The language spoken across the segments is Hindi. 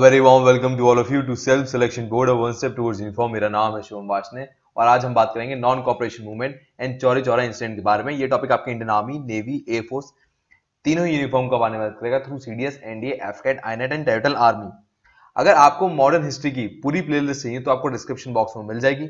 very warm welcome to all of you to self selection board one step towards uniform मेरा नाम है शुभम वाशने और आज हम बात करेंगे non cooperation movement and Chauri Chaura incident के बारे में ये टॉपिक आपके इंडियन आर्मी नेवी एयरफोर्स तीनों यूनिफॉर्म का बारे में करेगा through C D CDS NDA AFCAT INET and territorial army अगर आपको मॉडर्न हिस्ट्री की पूरी प्लेलिस्ट चाहिए तो आपको डिस्क्रिप्शन बॉक्स में मिल जाएगी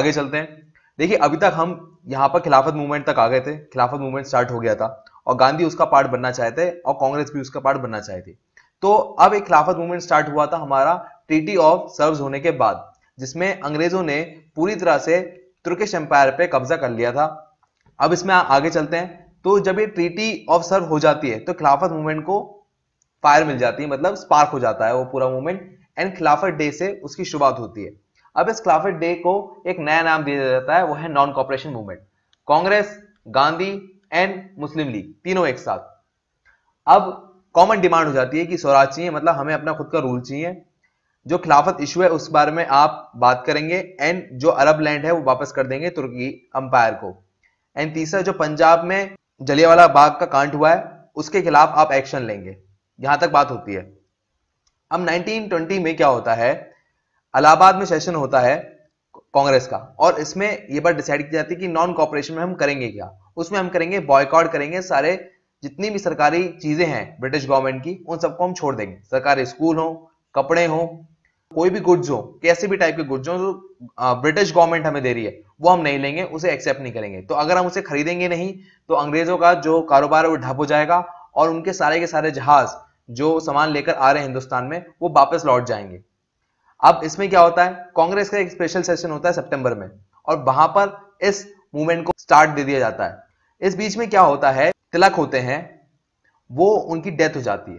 आगे चलते हैं देखिए अभी तक हम यहाँ पर खिलाफत मूवमेंट तक आ गए थे खिलाफत मूवमेंट स्टार्ट हो गया था और गांधी उसका पार्ट बनना चाहते थे और कांग्रेस भी उसका पार्ट बनना चाहती थी तो अब एक खिलाफत मूवमेंट स्टार्ट हुआ था हमारा ट्रीटी ऑफ सर्व्स होने के बाद जिसमें अंग्रेजों ने पूरी तरह से तुर्किश एम्पायर पे कब्जा कर लिया था अब इसमें आगे चलते हैं तो जब ये ट्रीटी ऑफ सर्व हो जाती है तो खिलाफत मूवमेंट को फायर मिल जाती है मतलब स्पार्क हो जाता है वो पूरा मूवमेंट एंड खिलाफत डे से उसकी शुरुआत होती है अब इस खिलाफत डे को एक नया नाम दिया जाता है वो है non cooperation movement Congress Gandhi and Muslim League तीनों एक साथ अब कॉमन डिमांड हो जाती है कि स्वराज चाहिए मतलब हमें अपना खुद का रूल चाहिए जो खिलाफत इशू है उस बारे में आप बात करेंगे एंड जो अरब लैंड है वो वापस कर देंगे तुर्की अंपायर को एंड तीसरा जो पंजाब में जलियावाला बाग का कांड हुआ है उसके खिलाफ आप एक्शन लेंगे यहां तक बात होती है अब 1920 में क्या होता है अलाहाबाद में सेशन होता है कांग्रेस का और इसमें यह बात डिसाइड की जाती है कि नॉन कॉपरेशन में हम करेंगे क्या उसमें हम करेंगे बॉयकॉट करेंगे सारे जितनी भी सरकारी चीजें हैं ब्रिटिश गवर्नमेंट की उन सबको हम छोड़ देंगे सरकारी स्कूल हो कपड़े हो कोई भी गुड्स हो कैसे भी टाइप के गुड्स हो जो ब्रिटिश गवर्नमेंट हमें दे रही है वो हम नहीं लेंगे उसे एक्सेप्ट नहीं करेंगे तो अगर हम उसे खरीदेंगे नहीं तो अंग्रेजों का जो कारोबार है वो ढप हो जाएगा और उनके सारे के सारे जहाज जो सामान लेकर आ रहे हैं हिंदुस्तान में वो वापस लौट जाएंगे अब इसमें क्या होता है कांग्रेस का एक स्पेशल सेशन होता है सितंबर में और वहां पर इस मूवमेंट को स्टार्ट दे दिया जाता है इस बीच में क्या होता है तिलक होते हैं वो उनकी डेथ हो जाती है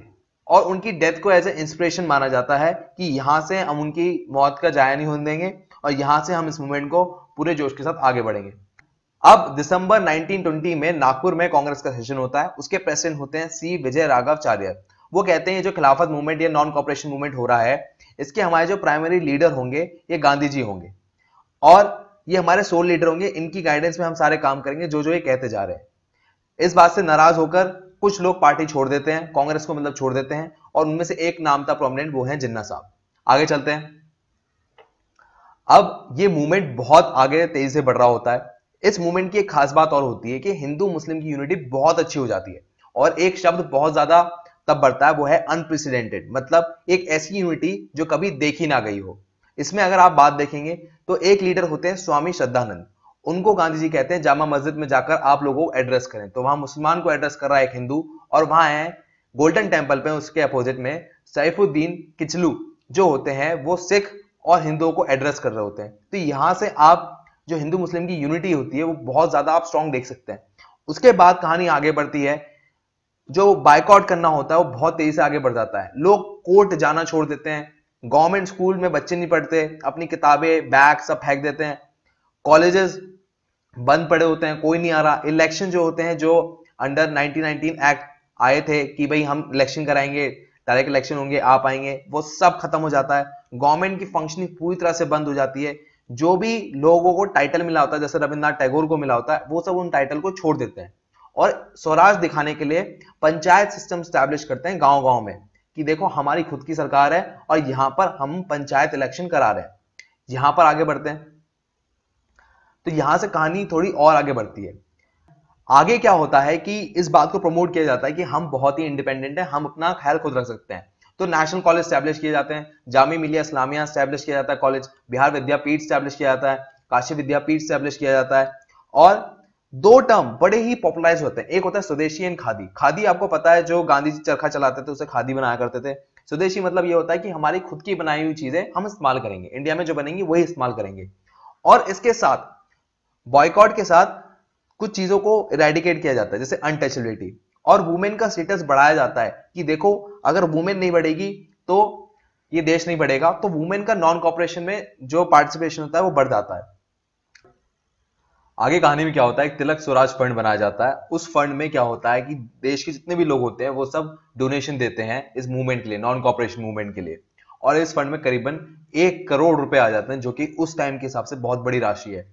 और उनकी डेथ को एज ए इंस्पिरेशन माना जाता है कि यहां से हम उनकी मौत का जाया नहीं होने देंगे और यहां से हम इस मूवमेंट को पूरे जोश के साथ आगे बढ़ेंगे अब दिसंबर 1920 में नागपुर में कांग्रेस का सेशन होता है उसके प्रेसिडेंट होते हैं सी विजय राघवचार्य वो कहते हैं जो खिलाफत मूवमेंट या नॉन कॉपरेशन मूवमेंट हो रहा है इसके हमारे जो प्राइमरी लीडर होंगे ये गांधी जी होंगे और ये हमारे सोल लीडर होंगे इनकी गाइडेंस में हम सारे काम करेंगे जो जो ये कहते जा रहे हैं इस बात से नाराज होकर कुछ लोग पार्टी छोड़ देते हैं कांग्रेस को मतलब छोड़ देते हैं और उनमें से एक नाम था प्रोमिनेंट वो है जिन्ना साहब आगे चलते हैं अब ये मूवमेंट बहुत आगे तेजी से बढ़ रहा होता है इस मूवमेंट की एक खास बात और होती है कि हिंदू मुस्लिम की यूनिटी बहुत अच्छी हो जाती है और एक शब्द बहुत ज्यादा तब बढ़ता है वो है अनप्रेसिडेंटेड मतलब एक ऐसी यूनिटी जो कभी देखी ना गई हो इसमें अगर आप बात देखेंगे तो एक लीडर होते हैं स्वामी श्रद्धानंद उनको गांधी जी कहते हैं जामा मस्जिद में जाकर आप लोगों को एड्रेस करें तो वहां मुसलमान को एड्रेस कर रहा है एक हिंदू और वहां है गोल्डन टेम्पल पे उसके अपोजिट में सैफुद्दीन किचलू जो होते हैं वो सिख और हिंदुओं को एड्रेस कर रहे होते हैं तो यहां से आप जो हिंदू मुस्लिम की यूनिटी होती है वो बहुत ज्यादा आप स्ट्रॉन्ग देख सकते हैं उसके बाद कहानी आगे बढ़ती है जो बाइकआउट करना होता है वो बहुत तेजी से आगे बढ़ जाता है लोग कोर्ट जाना छोड़ देते हैं गवर्नमेंट स्कूल में बच्चे नहीं पढ़ते अपनी किताबें बैग सब फेंक देते हैं कॉलेजेस बंद पड़े होते हैं कोई नहीं आ रहा इलेक्शन जो होते हैं जो अंडर 1919 एक्ट आए थे कि भाई हम इलेक्शन कराएंगे डायरेक्ट इलेक्शन होंगे आप आएंगे वो सब खत्म हो जाता है गवर्नमेंट की फंक्शनिंग पूरी तरह से बंद हो जाती है जो भी लोगों को टाइटल मिला होता है जैसे रविन्द्रनाथ टैगोर को मिला होता है वो सब उन टाइटल को छोड़ देते हैं और स्वराज दिखाने के लिए पंचायत सिस्टम स्टैब्लिश करते हैं गांव गांव में कि देखो हमारी खुद की सरकार है और यहाँ पर हम पंचायत इलेक्शन करा रहे हैं यहाँ पर आगे बढ़ते हैं तो यहां से कहानी थोड़ी और आगे बढ़ती है आगे क्या होता है कि इस बात को प्रमोट किया जाता है कि हम बहुत ही इंडिपेंडेंट है हम अपना ख्याल खुद रख सकते हैं तो नेशनल कॉलेज स्टैब्लिश किए जाते हैं जामी मिलिया इस्लामिया स्टैब्लिश किया जाता है कॉलेज बिहार विद्यापीठ स्टैब्लिश किया जाता है काशी विद्यापीठ स्टैब्लिश किया जाता है और दो टर्म बड़े ही पॉपुलराइज होते हैं एक होता है स्वदेशी एंड खादी खादी आपको पता है जो गांधी जी चरखा चलाते थे उसे खादी बनाया करते थे स्वदेशी मतलब यह होता है कि हमारी खुद की बनाई हुई चीजें हम इस्तेमाल करेंगे इंडिया में जो बनेंगी वही इस्तेमाल करेंगे और इसके साथ बॉयकॉट के साथ कुछ चीजों को रेडिकेट किया जाता है जैसे अनटचेबिलिटी और वुमेन का स्टेटस बढ़ाया जाता है कि देखो अगर वुमेन नहीं बढ़ेगी तो ये देश नहीं बढ़ेगा तो वुमेन का नॉन कॉपरेशन में जो पार्टिसिपेशन होता है वो बढ़ जाता है आगे कहानी में क्या होता है एक तिलक स्वराज फंड बनाया जाता है उस फंड में क्या होता है कि देश के जितने भी लोग होते हैं वो सब डोनेशन देते हैं इस मूवमेंट के लिए नॉन कॉपरेशन मूवमेंट के लिए और इस फंड में करीबन एक करोड़ रुपए आ जाते हैं जो कि उस टाइम के हिसाब से बहुत बड़ी राशि है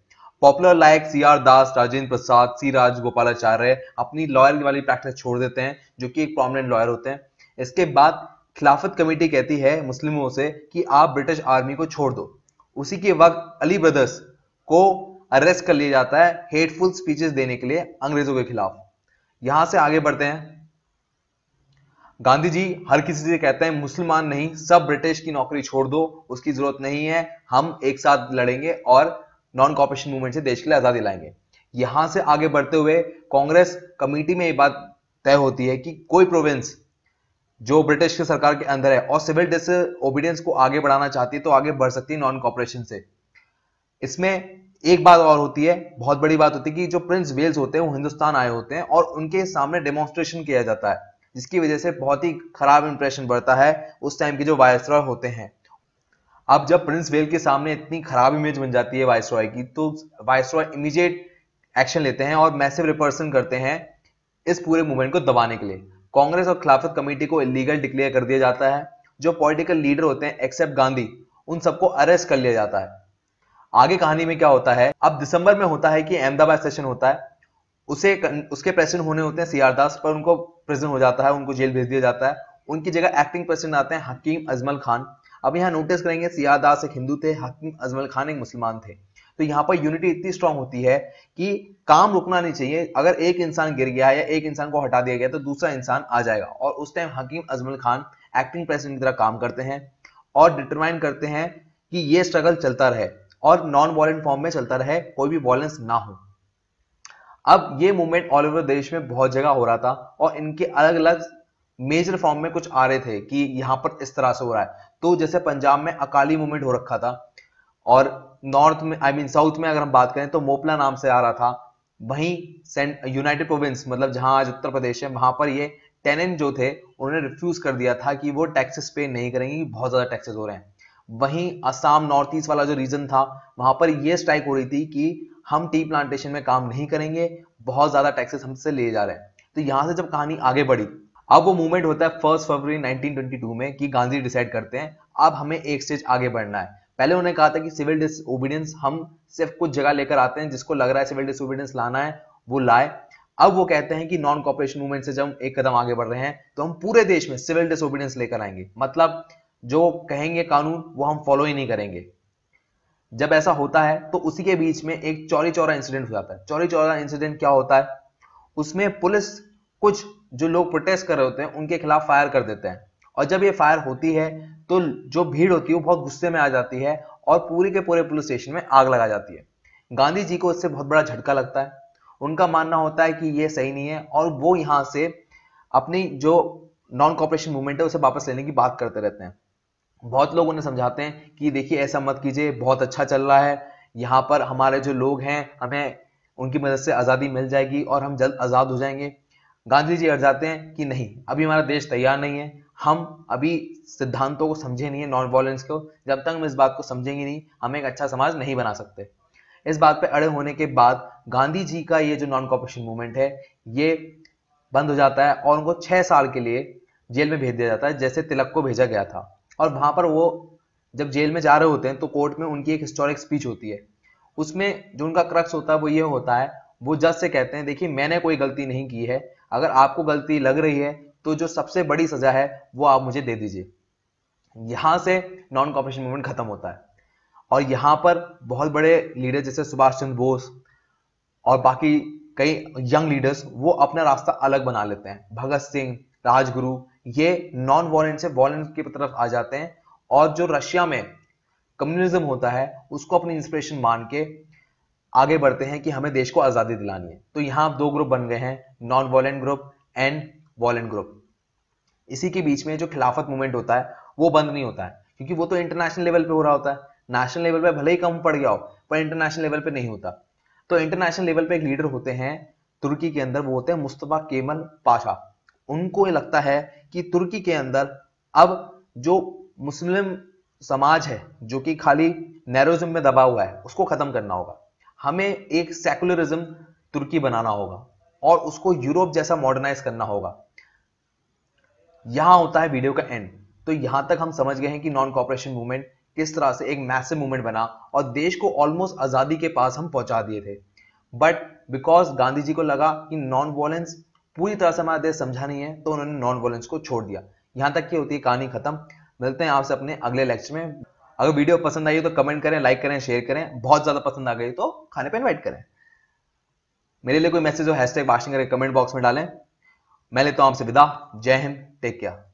popular like C R Das Rajendra Prasad C Raj Gopalacharya अपनी लॉयर वाली प्रैक्टिस छोड़ देते हैं जो कि एक प्रोमिनेंट लॉयर होते हैं इसके बाद खिलाफत कमेटी कहती है मुस्लिमों से कि आप ब्रिटिश आर्मी को छोड़ दो उसी के वक्त अली ब्रदर्स को अरेस्ट कर लिया जाता है हेटफुल स्पीचेस देने के लिए अंग्रेजों के खिलाफ यहां से आगे बढ़ते हैं गांधी जी हर किसी से कहते हैं मुसलमान नहीं सब ब्रिटिश की नौकरी छोड़ दो उसकी जरूरत नहीं है हम एक साथ लड़ेंगे और नॉन कॉपरेशन मूवमेंट से देश के लिए आज़ादी लाएंगे यहां से आगे बढ़ते हुए कांग्रेस कमेटी में ये बात तय होती है कि कोई प्रोविंस जो ब्रिटिश की सरकार के अंदर है और सिविल डिस ओबीडियंस को आगे बढ़ाना चाहती है तो आगे बढ़ सकती है नॉन कॉपरेशन से इसमें एक बात और होती है बहुत बड़ी बात होती है कि जो प्रिंस वेल्स होते हैं वो हिंदुस्तान आए होते हैं और उनके सामने डेमोन्स्ट्रेशन किया जाता है जिसकी वजह से बहुत ही खराब इंप्रेशन बढ़ता है उस टाइम के जो वायसराय होते हैं अब जब प्रिंस वेल के सामने इतनी खराब इमेज बन जाती है वाइस रॉय की तो वाइस रॉय इमीजिएट एक्शन लेते हैं और मैसिव रिपर्सन करते हैं इस पूरे मूवमेंट को दबाने के लिए कांग्रेस और खिलाफत कमेटी को इलीगल डिक्लेयर कर दिया जाता है जो पॉलिटिकल लीडर होते हैं एक्सेप्ट गांधी उन सबको अरेस्ट कर लिया जाता है आगे कहानी में क्या होता है अब दिसंबर में होता है कि अहमदाबाद सेशन होता है उसे उसके प्रेसिडेंट होने होते हैं सीआर दास पर उनको प्रिजन हो जाता है उनको जेल भेज दिया जाता है उनकी जगह एक्टिंग प्रेसिडेंट आते हैं हकीम अजमल खान अब यहाँ नोटिस करेंगे सियादास एक हिंदू थे हकीम अजमल खान एक मुसलमान थे तो यहाँ पर यूनिटी इतनी स्ट्रांग होती है कि काम रुकना नहीं चाहिए अगर एक इंसान गिर गया या एक इंसान को हटा दिया गया तो दूसरा इंसान आ जाएगा और उस time Hakim Ajmal Khan acting president की तरह काम करते हैं और डिटरमाइन करते हैं कि ये स्ट्रगल चलता रहे और नॉन वायलेंट फॉर्म में चलता रहे कोई भी वायलेंस ना हो अब ये मूवमेंट ऑल ओवर देश में बहुत जगह हो रहा था और इनके अलग अलग मेजर फॉर्म में कुछ आ रहे थे कि यहां पर इस तरह से हो रहा है तो जैसे पंजाब में अकाली मूवमेंट हो रखा था और नॉर्थ में आई मीन साउथ में अगर हम बात करें तो मोपला नाम से आ रहा था वहीं यूनाइटेड प्रोविंस मतलब जहां आज उत्तर प्रदेश है वहां पर ये टेनेंट जो थे उन्होंने रिफ्यूज कर दिया था कि वो टैक्सेस पे नहीं करेंगे बहुत ज्यादा टैक्सेस हो रहे हैं वहीं असम नॉर्थ ईस्ट वाला जो रीजन था वहां पर ये स्ट्राइक हो रही थी कि हम टी प्लांटेशन में काम नहीं करेंगे बहुत ज्यादा टैक्सेस हमसे लिए जा रहे हैं तो यहां से जब कहानी आगे बढ़ी अब वो मूवमेंट होता है फर्स्ट फरवरी 1922 में कि गांधी डिसाइड करते हैं अब हमें एक स्टेज आगे बढ़ना है पहले उन्होंने कहा था कि सिविल डिसोबीडियंस हम सिर्फ कुछ जगह लेकर आते हैं जिसको लग रहा है सिविल डिसोबीडियंस लाना है वो लाए अब वो कहते हैं कि नॉन कॉपरेशन मूवमेंट से जब हम एक कदम आगे बढ़ रहे हैं तो हम पूरे देश में सिविल डिसोबीडियंस लेकर आएंगे मतलब जो कहेंगे कानून वो हम फॉलो ही नहीं करेंगे जब ऐसा होता है तो उसी के बीच में एक चौरी चौरा इंसिडेंट हो जाता है चौरी चौरा इंसिडेंट क्या होता है उसमें पुलिस कुछ जो लोग प्रोटेस्ट कर रहे होते हैं उनके खिलाफ फायर कर देते हैं और जब ये फायर होती है तो जो भीड़ होती है वो बहुत गुस्से में आ जाती है और पूरे के पूरे पुलिस स्टेशन में आग लगा जाती है गांधी जी को इससे बहुत बड़ा झटका लगता है उनका मानना होता है कि ये सही नहीं है और वो यहाँ से अपनी जो नॉन कॉपरेशन मूवमेंट है उसे वापस लेने की बात करते रहते हैं बहुत लोग उन्हें समझाते हैं कि देखिए ऐसा मत कीजिए बहुत अच्छा चल रहा है यहाँ पर हमारे जो लोग हैं हमें उनकी मदद से आज़ादी मिल जाएगी और हम जल्द आज़ाद हो जाएंगे गांधी जी अर्जाते हैं कि नहीं अभी हमारा देश तैयार नहीं है हम अभी सिद्धांतों को समझे नहीं है नॉन वायलेंस को जब तक हम इस बात को समझेंगे नहीं हम एक अच्छा समाज नहीं बना सकते इस बात पर अड़े होने के बाद गांधी जी का ये जो नॉन कॉपरेशन मूवमेंट है ये बंद हो जाता है और उनको छह साल के लिए जेल में भेज दिया जाता है जैसे तिलक को भेजा गया था और वहाँ पर वो जब जेल में जा रहे होते हैं तो कोर्ट में उनकी एक हिस्टोरिक स्पीच होती है उसमें जो उनका क्रक्स होता है वो ये होता है वो जज से कहते हैं देखिए मैंने कोई गलती नहीं की है अगर आपको गलती लग रही है तो जो सबसे बड़ी सजा है वो आप मुझे दे दीजिए यहां से नॉन कॉपरेशन मूवमेंट खत्म होता है और यहां पर बहुत बड़े लीडर जैसे सुभाष चंद्र बोस और बाकी कई यंग लीडर्स वो अपना रास्ता अलग बना लेते हैं भगत सिंह राजगुरु ये नॉन वॉलेंट से वॉलेंट की तरफ आ जाते हैं और जो रशिया में कम्युनिज्म होता है उसको अपनी इंस्पिरेशन मान के आगे बढ़ते हैं कि हमें देश को आज़ादी दिलानी है तो यहां दो ग्रुप बन गए हैं non violent group and violent group इसी के बीच में जो खिलाफत मूवमेंट होता है वो बंद नहीं होता है क्योंकि वो तो इंटरनेशनल लेवल पे हो रहा होता है नेशनल लेवल पे भले ही कम पड़ गया हो पर इंटरनेशनल लेवल पे नहीं होता तो इंटरनेशनल लेवल पे एक लीडर होते हैं तुर्की के अंदर वो होते हैं मुस्तफा केमल पाशा उनको ये लगता है कि तुर्की के अंदर अब जो मुस्लिम समाज है जो कि खाली नेरोज्म में दबा हुआ है उसको खत्म करना होगा हमें एक सेकुलरिज्म तुर्की बनाना होगा और उसको यूरोप जैसा मॉडर्नाइज करना होगा यहां होता है वीडियो का एंड तो यहां तक हम समझ गए हैं कि नॉन कॉपरेशन मूवमेंट किस तरह से एक मैसिव मूवमेंट बना और देश को ऑलमोस्ट आजादी के पास हम पहुंचा दिए थे बट बिकॉज गांधी जी को लगा कि नॉन वॉलेंस पूरी तरह से हमारा देश समझा नहीं है तो उन्होंने नॉन वॉलेंस को छोड़ दिया यहां तक की होती है कहानी खत्म मिलते हैं आपसे अपने अगले लेक्चर में अगर वीडियो पसंद आई हो तो कमेंट करें लाइक करें शेयर करें बहुत ज्यादा पसंद आ गई तो खाने पर इन्वाइट करें मेरे लिए कोई मैसेज हो हैशटैग वाशिंग करें कमेंट बॉक्स में डालें मैं लेता हूं आपसे विदा जय हिंद टेक केयर